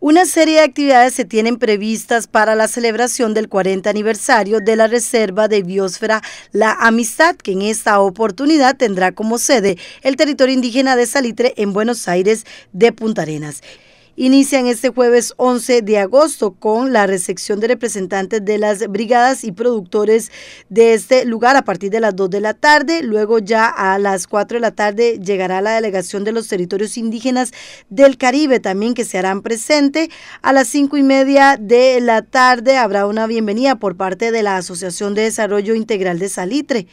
Una serie de actividades se tienen previstas para la celebración del 40 aniversario de la Reserva de Biosfera La Amistad, que en esta oportunidad tendrá como sede el territorio indígena de Salitre en Buenos Aires de Punta Arenas inician este jueves 11 de agosto con la recepción de representantes de las brigadas y productores de este lugar a partir de las 2 de la tarde. Luego ya a las 4 de la tarde llegará la delegación de los territorios indígenas del Caribe también que se harán presente. A las 5 y media de la tarde habrá una bienvenida por parte de la Asociación de Desarrollo Integral de Salitre.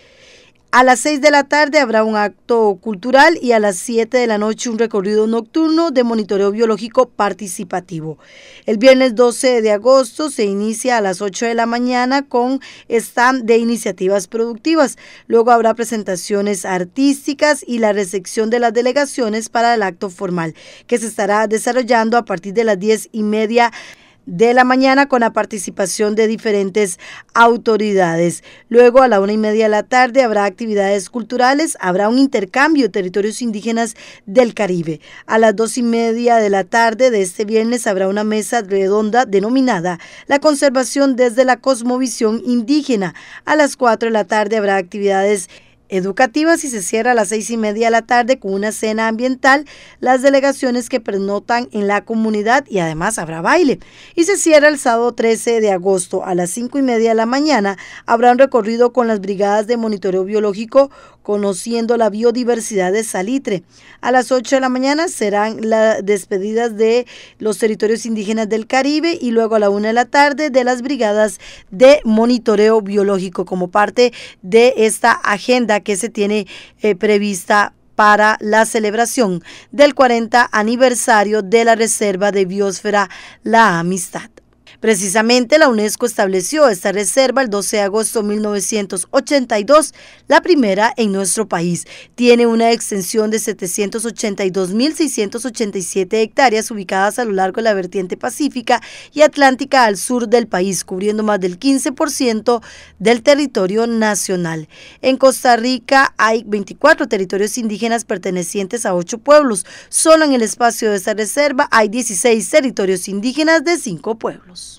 A las 6 de la tarde habrá un acto cultural y a las 7 de la noche un recorrido nocturno de monitoreo biológico participativo. El viernes 12 de agosto se inicia a las 8 de la mañana con stand de iniciativas productivas. Luego habrá presentaciones artísticas y la recepción de las delegaciones para el acto formal, que se estará desarrollando a partir de las 10 y media de la mañana con la participación de diferentes autoridades. Luego a la una y media de la tarde habrá actividades culturales, habrá un intercambio de territorios indígenas del Caribe. A las dos y media de la tarde de este viernes habrá una mesa redonda denominada La conservación desde la cosmovisión indígena. A las cuatro de la tarde habrá actividades educativas y se cierra a las seis y media de la tarde con una cena ambiental, las delegaciones que prenotan en la comunidad y además habrá baile. Y se cierra el sábado 13 de agosto a las cinco y media de la mañana, habrá un recorrido con las brigadas de monitoreo biológico conociendo la biodiversidad de Salitre. A las 8 de la mañana serán las despedidas de los territorios indígenas del Caribe y luego a la una de la tarde de las brigadas de monitoreo biológico como parte de esta agenda que se tiene eh, prevista para la celebración del 40 aniversario de la Reserva de Biosfera La Amistad. Precisamente la UNESCO estableció esta reserva el 12 de agosto de 1982, la primera en nuestro país. Tiene una extensión de 782.687 hectáreas ubicadas a lo largo de la vertiente pacífica y atlántica al sur del país, cubriendo más del 15% del territorio nacional. En Costa Rica hay 24 territorios indígenas pertenecientes a 8 pueblos. Solo en el espacio de esta reserva hay 16 territorios indígenas de 5 pueblos.